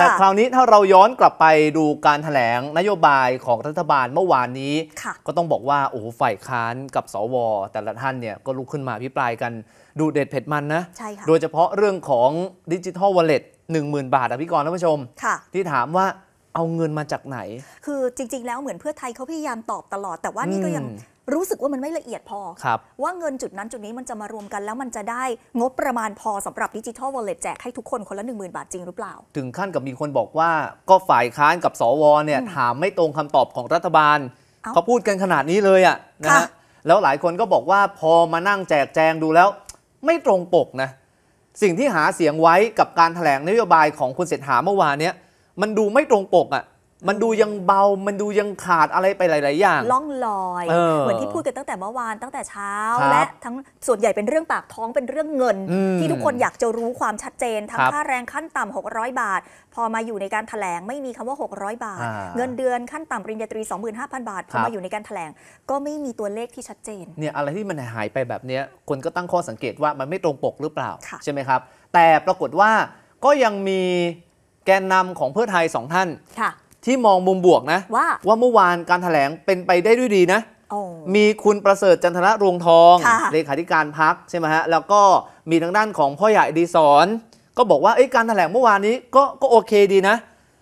แต่คราวนี้ถ้าเราย้อนกลับไปดูการถแถลง นโยบายของรัฐบาลเมื่อวานนี้ ก็ต้องบอกว่าโอ้ฝ่ายค้านกับสว แต่ละท่านเนี่ยก็ลุกขึ้นมาพิปรายกันดูเด็ดเผ็ดมันนะโดยเฉพาะเรื่องของดิจิทัลวอลเล็ตหนึ่งหมื่นบาท อ่ะพี่กรณ์ท่านผู้ชม ที่ถามว่าเอาเงินมาจากไหน คือจริง ๆแล้วเหมือนเพื่อไทยเขาพยายามตอบตลอดแต่ว่านี่ก็ยังรู้สึกว่ามันไม่ละเอียดพอ ว่าเงินจุดนั้นจุดนี้มันจะมารวมกันแล้วมันจะได้งบประมาณพอสำหรับดิจิทัลวอลเล็ตแจกให้ทุกคนคนละ1 0,000 บาทจริงหรือเปล่า ถึงขั้นกับมีคนบอกว่าก็ฝ่ายค้านกับสวเนี่ยถามไม่ตรงคำตอบของรัฐบาล เขาพูดกันขนาดนี้เลยอ่ะนะฮะแล้วหลายคนก็บอกว่าพอมานั่งแจกแจงดูแล้ว ไม่ตรงปกนะสิ่งที่หาเสียงไว้กับการถแถลงนโยบายของคุณเศรษฐาเมื่อวานเนี้ยมันดูไม่ตรงปกอ่ะมันดูยังเบา มันดูยังขาดอะไรไปหลาย ๆ อย่างล่องลอยเออเหมือนที่พูดกันตั้งแต่เมื่อวานตั้งแต่เช้า และทั้งส่วนใหญ่เป็นเรื่องปากท้อง เป็นเรื่องเงิน ที่ทุกคนอยากจะรู้ความชัดเจน ทั้งค่าแรงขั้นต่ำ600 บาท พอมาอยู่ในการถแถลง ไม่มีคำว่า 600 บาทอเงินเดือนขั้นต่ำปริญญาตรี25,000 บาท พอมาอยู่ในการถแถลง ก็ไม่มีตัวเลขที่ชัดเจน เนี่ยอะไรที่มันหายไปแบบนี้ คนก็ตั้งข้อสังเกตว่ามันไม่ตรงปกหรือเปล่าใช่ไหมครับ แต่ปรากฏว่าก็ยังมีแกนนำของเพื่อไทยสองท่านค่ะที่มองมุมบวกนะว่าว่าเมื่อวานการถแถลงเป็นไปได้ด้วยดีนะมีคุณประเสริฐจันทระรวงทองเลขาธิการพักใช่ไหมฮะแล้วก็มีทางด้านของพ่อใหญ่ดีสอนก็บอกว่าการถแถลงเมื่อวานนี้ก็ก็โอเคดีนะ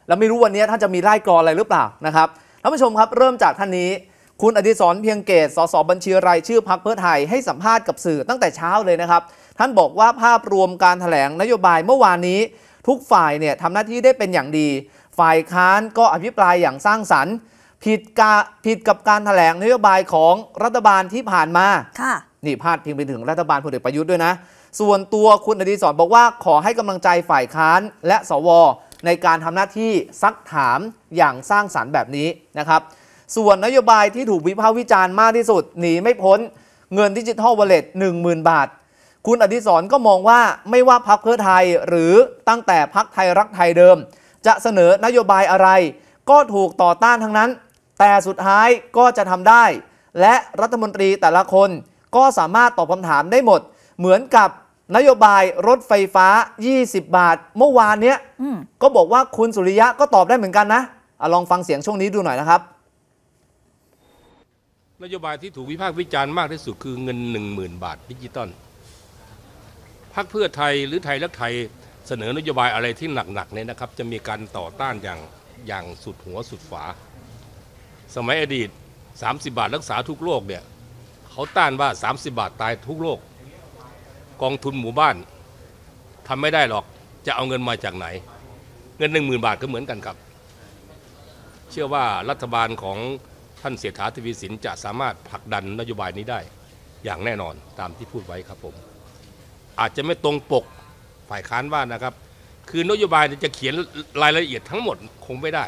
แล้วไม่รู้วันนี้ท่านจะมีไล่กรออะไรหรือเปล่านะครับท่านผู้ชมครับ เริ่มจากท่านนี้ คุณอดิศรเพียงเกตสสบัญชีรายชื่อพักเพื่อไทยให้สัมภาษณ์กับสื่อตั้งแต่เช้าเลยนะครับ ท่านบอกว่าภาพรวมการถแถลงนโยบายเมื่อวานนี้ ทุกฝ่ายเนี่ยทำหน้าที่ได้เป็นอย่างดีฝ่ายค้านก็อภิปรายอย่างสร้างสรรค์ ผิดกาผิดกับการถแถลงนโยบายของรัฐบาลที่ผ่านมาค่ะนี่พาดพิงไปถึงรัฐบาลพลเอกประยุทธ์ด้วยนะ ส่วนตัวคุณอดีศรบอกว่าขอให้กำลังใจฝ่ายค้านและสว ในการทำหน้าที่ซักถามอย่างสร้างสารรค์แบบนี้นะครับ ส่วนนโยบายที่ถูกวิพากษ์วิจารณ์มากที่สุดหนีไม่พ้นเงินดิจิทัลวอลเล็ตหนึ่งหมื่นบาท คุณอดีศรก็มองว่าไม่ว่าพักเพื่อไทย หรือตั้งแต่พักไทยรักไทยเดิมจะเสนอนโยบายอะไร ก็ถูกต่อต้านทั้งนั้น แต่สุดท้ายก็จะทำได้ และรัฐมนตรีแต่ละคนก็สามารถตอบคำถามได้หมด เหมือนกับนโยบายรถไฟฟ้า 20 บาท เมื่อวานเนี้ยก็บอกว่าคุณสุริยะก็ตอบได้เหมือนกันนะอลองฟังเสียงช่วงนี้ดูหน่อยนะครับ นโยบายที่ถูกวิพากษ์วิจารณ์มากที่สุด คือเงิน 1 0,000 บาทดิจิตอลพักเพื่อไทยหรือไทยรักไทยเสนอนโยบายอะไรที่หนักๆเนี่ยนะครับจะมีการต่อต้านอย่างอย่างสุดหัวสุดฝา สมัยอดีต 30 บาทรักษาทุกโรคเนี่ยเขาต้านว่า 30 บาทตายทุกโรคกองทุนหมู่บ้านทำไม่ได้หรอกจะเอาเงินมาจากไหน เงิน1 0,000บาทก็เหมือนกันครับ เชื่อว่ารัฐบาลของท่านเสียฐาทวีสิน จะสามารถผลักดันนโยบายนี้ได้อย่างแน่นอนตามที่พูดไว้ครับผม อาจจะไม่ตรงปกฝ่ายค้านว่านะครับ คือนโยบายจะเขียนรายละเอียดทั้งหมดคงไม่ได้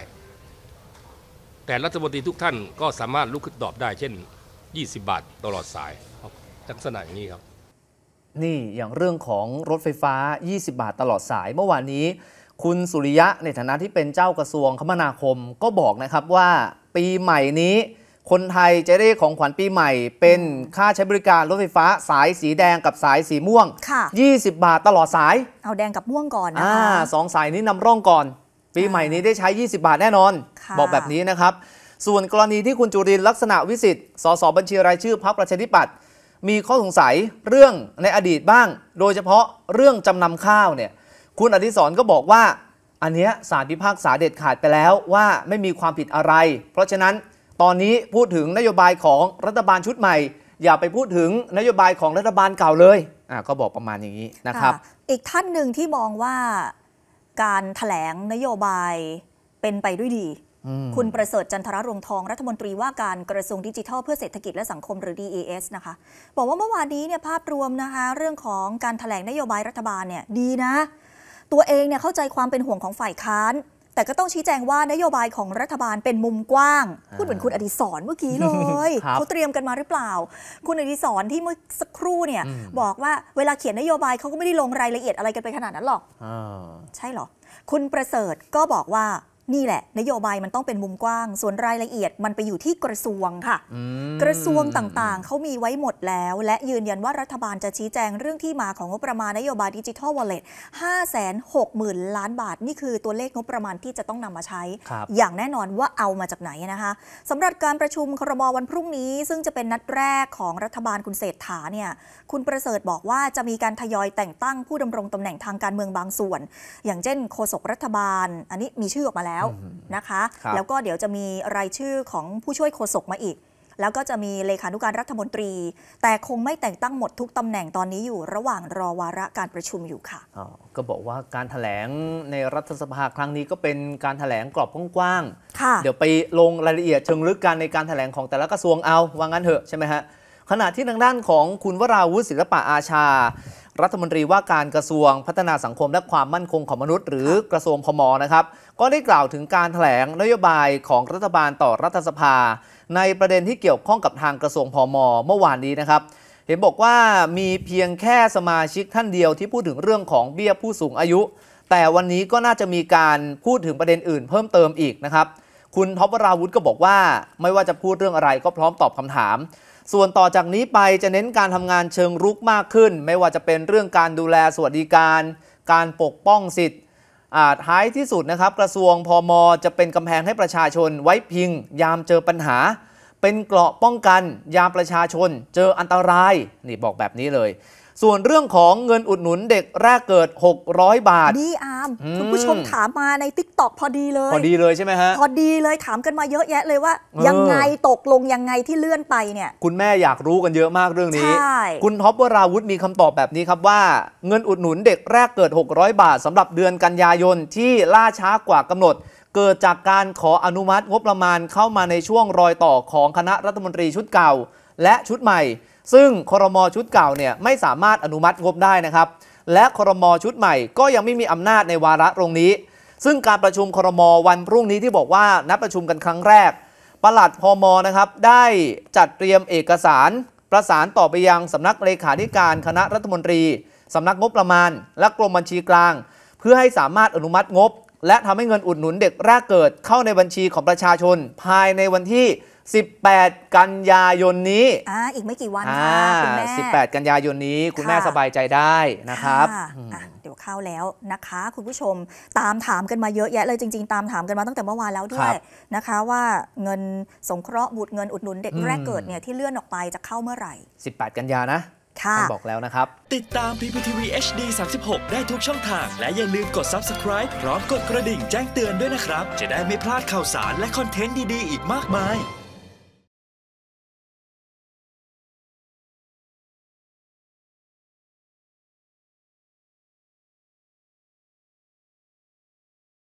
แต่รัฐมนตรีทุกท่านก็สามารถลุกขึ้นตอบได้เช่น 20 บาทตลอดสายลักษณะอย่างนี้ครับ นี่อย่างเรื่องของรถไฟฟ้า 20 บาทตลอดสายเมื่อวานนี้ คุณสุริยะในฐานะที่เป็นเจ้ากระทรวงคมนาคมก็บอกนะครับว่าปีใหม่นี้คนไทยจะได้ของขวัญปีใหม่เป็นค่าใช้บริการรถไฟฟ้าสายสีแดงกับสายสีม่วง 20 บาทตลอดสาย เอาแดงกับม่วงก่อนนะคะสองสายนี้นำร่องก่อน ปีใหม่นี้ได้ใช้ 20 บาทแน่นอน บอกแบบนี้นะครับ ส่วนกรณีที่คุณจุรินลักษณะวิสิทธิ์สสบัญชีรายชื่อพรรคประชาธิปัตย์ มีข้อสงสัยเรื่องในอดีตบ้าง โดยเฉพาะเรื่องจำนำข้าวเนี่ย คุณอดิศรก็บอกว่า อันเนี้ยศาลพิพากษาเด็ดขาดไปแล้วว่าไม่มีความผิดอะไร เพราะฉะนั้นตอนนี้พูดถึงนโยบายของรัฐบาลชุดใหม่ อย่าไปพูดถึงนโยบายของรัฐบาลเก่าเลยอ่าก็บอกประมาณอย่างนี้นะครับอีกท่านหนึ่งที่มองว่าการถแถลงนโยบายเป็นไปด้วยดีคุณประเสริฐจันทรรวงทองรัฐมนตรี ว่าการกระทรวงดิจิทัลเพื่อเศรษฐกิจและสังคมหรือ DES นะคะบอกว่าเมื่อวานนี้เนี่ยภาพรวมนะคะเรื่องของการถแถลงนโยบายรัฐบาลเนี่ยดีนะ ตัวเองเนี่ยเข้าใจความเป็นห่วงของฝ่ายค้านแต่ก็ต้องชี้แจงว่านโยบายของรัฐบาลเป็นมุมกว้าง พูดเหมือนคุณอดิศรเมื่อกี้เลยเขาเตรียมกันมาหรือเปล่า คุณอดิศรที่เมื่อสักครู่เนี่ย บอกว่าเวลาเขียนนโยบายเขาก็ไม่ได้ลงรายละเอียดอะไรกันไปขนาดนั้นหรอกใช่หรอ คุณประเสริฐก็บอกว่านี่แหละ นโยบายมันต้องเป็นมุมกว้าง ส่วนรายละเอียดมันไปอยู่ที่กระทรวงค่ะ กระทรวงต่างๆ เขามีไว้หมดแล้ว และยืนยันว่ารัฐบาลจะชี้แจงเรื่องที่มาของงบประมาณนโยบายดิจิทัลวอลเล็ตหห้าแสนกหมื่นล้านบาท นี่คือตัวเลขงบประมาณที่จะต้องนำมาใช้ อย่างแน่นอนว่าเอามาจากไหนนะคะ สำหรับการประชุมครมวันพรุ่งนี้ ซึ่งจะเป็นนัดแรกของรัฐบาลคุณเศรษฐาเนี่ย คุณประเสริฐบอกว่าจะมีการทยอยแต่งตั้งผู้ดำรงตำแหน่งทางการเมืองบางส่วน อย่างเช่นโฆษกรัฐบาล อันนี้มีชื่อออกมาแล้วแล้วนะคะ แล้วก็เดี๋ยวจะมีรายชื่อของผู้ช่วยโฆษกมาอีก แล้วก็จะมีเลขานุการรัฐมนตรี แต่คงไม่แต่งตั้งหมดทุกตำแหน่งตอนนี้อยู่ระหว่างรอวาระการประชุมอยู่ค่ะก็บอกว่าการถแถลงในรัฐสภาครั้งนี้ก็เป็นการถแถลงกรอบกว้างๆเดี๋ยวไปลงรายละเอียดเชิงลึกกันในการถแถลงของแต่ละกระทรวงเอาวาางั้นเถอะใช่ไหมฮะ ขณะที่ทางด้านของคุณวราวุฒิศิลปะอาชารัฐมนตรีว่าการกระทรวงพัฒนาสังคมและความมั่นคงของมนุษย์ หรือกระทรวงพม นะครับ ก็ได้กล่าวถึงการถแถลง นโยบายของรัฐบาลต่อรัฐสภา ในประเด็นที่เกี่ยวข้องกับทางกระทรวงพม เมื่อวานนี้นะครับ เห็นบอกว่ามีเพียงแค่สมาชิกท่านเดียวที่พูดถึงเรื่องของเบี้ยผู้สูงอายุ แต่วันนี้ก็น่าจะมีการพูดถึงประเด็นอื่น เพิ่มเติมอีกนะครับคุณท็อปวราวุฒิก็บอกว่า ไม่ว่าจะพูดเรื่องอะไรก็พร้อมตอบคำถามส่วนต่อจากนี้ไปจะเน้นการทำงานเชิงรุกมากขึ้น ไม่ว่าจะเป็นเรื่องการดูแลสวัสดิการ การปกป้องสิทธิ์อาจท้ายที่สุดนะครับ กระทรวงพอมอจะเป็นกำแพงให้ประชาชนไว้พิง ยามเจอปัญหา เป็นเกราะป้องกัน ยามประชาชนเจออันตรายนี่บอกแบบนี้เลยส่วนเรื่องของเงินอุดหนุนเด็กแรกเกิด 600 บาทดีอามคุณผู้ชมถามมาในทิกตอกพอดีเลย พอดีเลยใช่ไหมฮะ พอดีเลยถามกันมาเยอะแยะเลยว่า ยังไงตกลงยังไงที่เลื่อนไปเนี่ย คุณแม่อยากรู้กันเยอะมากเรื่องนี้ คุณท็อปวราวุฒมีคำตอบแบบนี้ครับว่าเงินอุดหนุนเด็กแรกเกิด 600 บาทสำหรับเดือนกันยายนที่ล่าช้ากว่ากำหนด เกิดจากการขออนุมัติงบประมาณเข้ามาในช่วงรอยต่อของคณะรัฐมนตรีชุดเก่าและชุดใหม่ซึ่ง ครม ชุดเก่าเนี่ยไม่สามารถอนุมัติงบได้นะครับ และ ครม ชุดใหม่ ก็ยังไม่มีอำนาจในวาระตรงนี้ ซึ่งการประชุมครม วันพรุ่งนี้ที่บอกว่า นัดประชุมกันครั้งแรกปลัดพมนะครับได้จัดเตรียมเอกสาร ประสานต่อไปยัง สำนักเลขาธิการคณะรัฐมนตรี สำนักงบประมาณ และกรมบัญชีกลาง เพื่อให้สามารถอนุมัติงบ และทำให้เงินอุดหนุนเด็กแรกเกิดเข้าในบัญชีของประชาชน ภายในวันที่18 กันยายนนี้ อ่า อีกไม่กี่วันค่ะคุณแม่18 กันยายนนี้ คุณแม่สบายใจได้นะครับเดี๋ยวเข้าแล้วนะคะ คุณผู้ชมตามถามกันมาเยอะแยะเลยจริง ๆตามถามกันมาตั้งแต่เมื่อวานแล้วด้วยนะคะ ว่าเงินสงเคราะห์บุตรเงินอุดหนุนเด็กแรกเกิดเนี่ยที่เลื่อนออกไปจะเข้าเมื่อไหร่ 18 กันยานะค่ะบอกแล้วนะครับติดตาม PPTV HD 36 ได้ทุกช่องทาง และอย่าลืมกด subscribe พร้อมกดกระดิ่งแจ้งเตือนด้วยนะครับจะได้ไม่พลาดข่าวสารและคอนเทนต์ดีๆอีกมากมาย